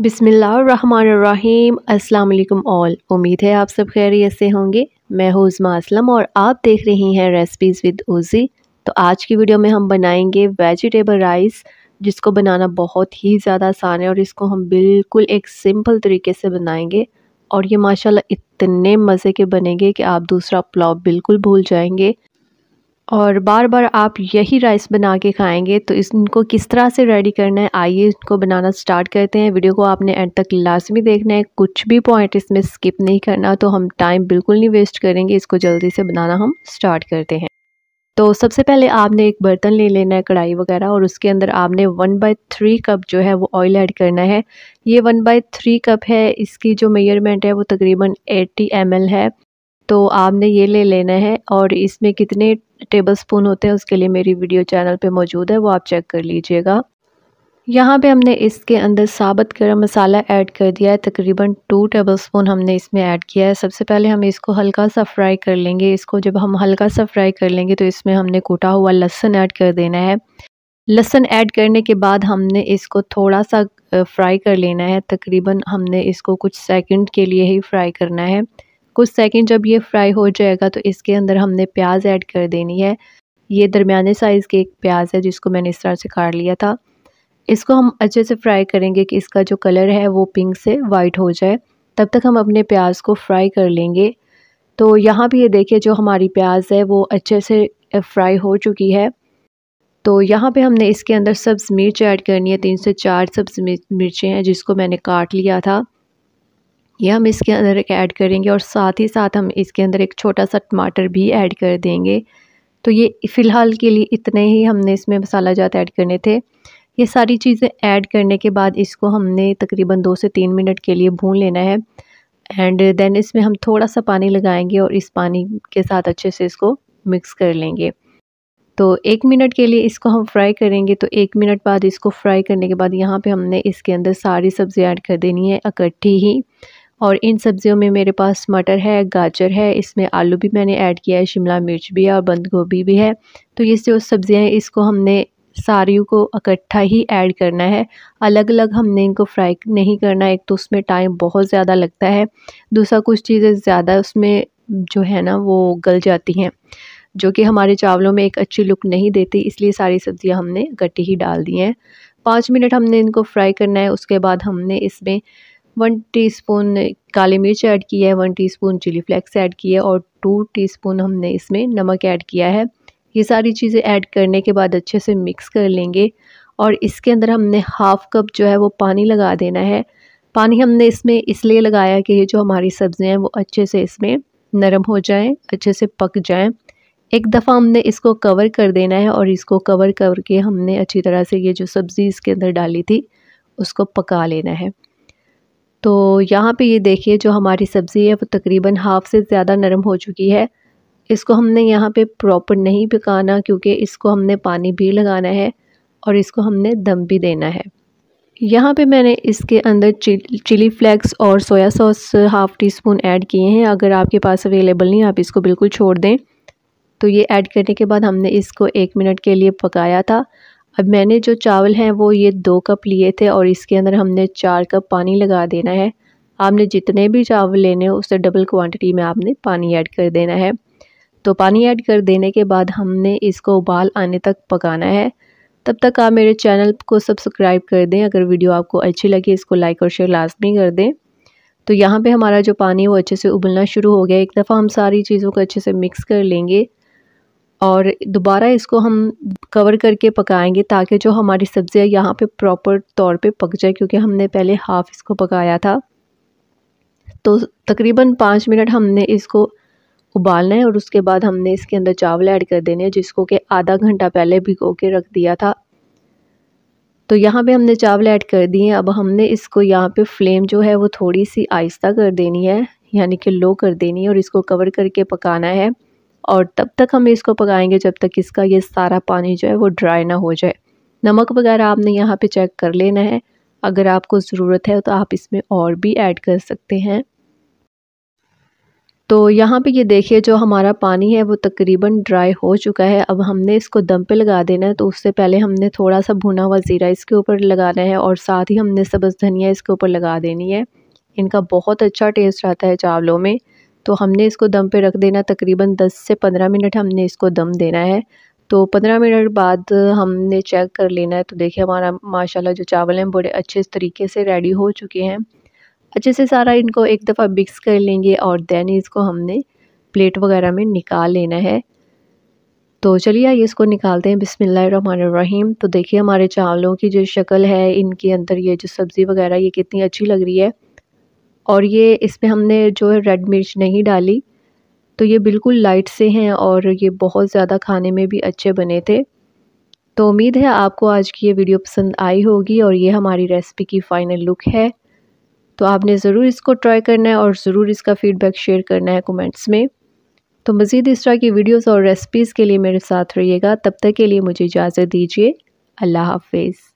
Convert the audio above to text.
बिसमीम् अल्लाम ऑल उम्मीद है आप सब खैरियत से होंगे मैं हूँ उज़मा असलम और आप देख रही हैं रेसिपीज़ विद उज़ी तो आज की वीडियो में हम बनाएंगे वेजिटेबल राइस जिसको बनाना बहुत ही ज़्यादा आसान है और इसको हम बिल्कुल एक सिंपल तरीके से बनाएंगे और ये माशाल्लाह इतने मज़े के बनेंगे कि आप दूसरा पुलाव बिल्कुल भूल जाएंगे और बार बार आप यही राइस बना के खाएंगे तो इनको किस तरह से रेडी करना है आइए इनको बनाना स्टार्ट करते हैं वीडियो को आपने एंड तक लाजमी देखना है कुछ भी पॉइंट इसमें स्किप नहीं करना तो हम टाइम बिल्कुल नहीं वेस्ट करेंगे इसको जल्दी से बनाना हम स्टार्ट करते हैं तो सबसे पहले आपने एक बर्तन ले लेना है कढ़ाई वगैरह और उसके अंदर आपने वन बाय थ्री कप जो है वो ऑयल ऐड करना है ये वन बाय थ्री कप है इसकी जो मेयरमेंट है वो तकरीबन एट्टी एम है तो आपने ये ले लेना है और इसमें कितने टेबल स्पून होते हैं उसके लिए मेरी वीडियो चैनल पे मौजूद है वो आप चेक कर लीजिएगा यहाँ पे हमने इसके अंदर साबत गर्म मसाला ऐड कर दिया है तकरीबन टू टेबलस्पून हमने इसमें ऐड किया है सबसे पहले हम इसको हल्का सा फ्राई कर लेंगे इसको जब हम हल्का सा फ्राई कर लेंगे तो इसमें हमने कूटा हुआ लहसन ऐड कर देना है लहसन ऐड करने के बाद हमने इसको थोड़ा सा फ्राई कर लेना है तकरीबन हमने इसको कुछ सेकंड के लिए ही फ्राई करना है कुछ सेकंड जब ये फ्राई हो जाएगा तो इसके अंदर हमने प्याज ऐड कर देनी है ये दरमियाने साइज़ के एक प्याज है जिसको मैंने इस तरह से काट लिया था इसको हम अच्छे से फ्राई करेंगे कि इसका जो कलर है वो पिंक से वाइट हो जाए तब तक हम अपने प्याज को फ्राई कर लेंगे तो यहाँ भी ये देखिए जो हमारी प्याज है वो अच्छे से फ्राई हो चुकी है तो यहाँ पे हमने इसके अंदर सब्ज़ मिर्च ऐड करनी है तीन से चार सब्ज़ मिर्चें हैं जिसको मैंने काट लिया था ये हम इसके अंदर एक ऐड करेंगे और साथ ही साथ हम इसके अंदर एक छोटा सा टमाटर भी ऐड कर देंगे तो ये फ़िलहाल के लिए इतने ही हमने इसमें मसाला जात ऐड करने थे ये सारी चीज़ें ऐड करने के बाद इसको हमने तकरीबन दो से तीन मिनट के लिए भून लेना है एंड देन इसमें हम थोड़ा सा पानी लगाएंगे और इस पानी के साथ अच्छे से इसको मिक्स कर लेंगे तो एक मिनट के लिए इसको हम फ्राई करेंगे तो एक मिनट बाद इसको फ्राई करने के बाद यहाँ पे हमने इसके अंदर सारी सब्ज़ी ऐड कर देनी है इकट्ठी ही और इन सब्ज़ियों में मेरे पास मटर है गाजर है इसमें आलू भी मैंने ऐड किया है शिमला मिर्च भी है और बंद गोभी भी है तो ये जो सब्ज़ियाँ हैं इसको हमने सारी को इकट्ठा ही ऐड करना है अलग अलग हमने इनको फ्राई नहीं करना एक तो उसमें टाइम बहुत ज़्यादा लगता है दूसरा कुछ चीज़ें ज़्यादा उसमें जो है ना वो गल जाती हैं जो कि हमारे चावलों में एक अच्छी लुक नहीं देती इसलिए सारी सब्ज़ियाँ हमने इकट्ठी ही डाल दी हैं पाँच मिनट हमने इनको फ्राई करना है उसके बाद हमने इसमें वन टीस्पून काली मिर्च ऐड की है one teaspoon chili flakes add की है और टू टीस्पून हमने इसमें नमक ऐड किया है ये सारी चीज़ें ऐड करने के बाद अच्छे से मिक्स कर लेंगे और इसके अंदर हमने हाफ़ कप जो है वो पानी लगा देना है पानी हमने इसमें इसलिए लगाया कि ये जो हमारी सब्ज़ियाँ हैं वो अच्छे से इसमें नरम हो जाएँ अच्छे से पक जाएँ एक दफ़ा हमने इसको कवर कर देना है और इसको कवर करके हमने अच्छी तरह से ये जो सब्ज़ी इसके अंदर डाली थी उसको पका लेना है तो यहाँ पे ये देखिए जो हमारी सब्ज़ी है वो तकरीबन हाफ़ से ज़्यादा नरम हो चुकी है इसको हमने यहाँ पे प्रॉपर नहीं पकाना क्योंकि इसको हमने पानी भी लगाना है और इसको हमने दम भी देना है यहाँ पे मैंने इसके अंदर चिली फ्लेक्स और soya sauce half teaspoon add किए हैं अगर आपके पास अवेलेबल नहीं आप इसको बिल्कुल छोड़ दें तो ये ऐड करने के बाद हमने इसको एक मिनट के लिए पकाया था अब मैंने जो चावल हैं वो ये दो कप लिए थे और इसके अंदर हमने चार कप पानी लगा देना है आपने जितने भी चावल लेने हो उससे डबल क्वांटिटी में आपने पानी ऐड कर देना है तो पानी ऐड कर देने के बाद हमने इसको उबाल आने तक पकाना है तब तक आप मेरे चैनल को सब्सक्राइब कर दें अगर वीडियो आपको अच्छी लगी इसको लाइक और शेयर लाजमी कर दें तो यहाँ पे हमारा जो पानी है वो अच्छे से उबलना शुरू हो गया एक दफ़ा हम सारी चीज़ों को अच्छे से मिक्स कर लेंगे और दोबारा इसको हम कवर करके पकाएंगे ताकि जो हमारी सब्ज़ियाँ यहाँ पे प्रॉपर तौर पे पक जाए क्योंकि हमने पहले हाफ़ इसको पकाया था तो तकरीबन पाँच मिनट हमने इसको उबालना है और उसके बाद हमने इसके अंदर चावल ऐड कर देने हैं जिसको कि आधा घंटा पहले भिगो के रख दिया था तो यहाँ पे हमने चावल ऐड कर दिए अब हमने इसको यहाँ पे फ्लेम जो है वो थोड़ी सी आहिस्ता कर देनी है यानी कि लो कर देनी है और इसको कवर करके पकाना है और तब तक हम इसको पकाएंगे जब तक इसका ये सारा पानी जो है वो ड्राई ना हो जाए नमक वगैरह आपने यहाँ पे चेक कर लेना है अगर आपको ज़रूरत है तो आप इसमें और भी ऐड कर सकते हैं तो यहाँ पे ये देखिए जो हमारा पानी है वो तकरीबन ड्राई हो चुका है अब हमने इसको दम पे लगा देना है तो उससे पहले हमने थोड़ा सा भुना हुआ ज़ीरा इसके ऊपर लगाना है और साथ ही हमने सब्ज़ धनिया इसके ऊपर लगा देनी है इनका बहुत अच्छा टेस्ट आता है चावलों में तो हमने इसको दम पे रख देना तकरीबन 10 से 15 मिनट हमने इसको दम देना है तो 15 मिनट बाद हमने चेक कर लेना है तो देखिए हमारा माशाल्लाह जो चावल हैं बड़े अच्छे तरीके से रेडी हो चुके हैं अच्छे से सारा इनको एक दफ़ा मिक्स कर लेंगे और दैन इसको हमने प्लेट वगैरह में निकाल लेना है तो चलिए आइए इसको निकालते हैं बिसमीम तो देखिए हमारे चावलों की जो शक्ल है इनके अंदर ये जो सब्ज़ी वगैरह ये कितनी अच्छी लग रही है और ये इसमें हमने जो है रेड मिर्च नहीं डाली तो ये बिल्कुल लाइट से हैं और ये बहुत ज़्यादा खाने में भी अच्छे बने थे तो उम्मीद है आपको आज की ये वीडियो पसंद आई होगी और ये हमारी रेसिपी की फ़ाइनल लुक है तो आपने ज़रूर इसको ट्राई करना है और ज़रूर इसका फ़ीडबैक शेयर करना है कमेंट्स में तो मज़ीद इस तरह की वीडियोस और रेसिपीज़ के लिए मेरे साथ रहिएगा तब तक के लिए मुझे इजाज़त दीजिए अल्लाह हाफिज़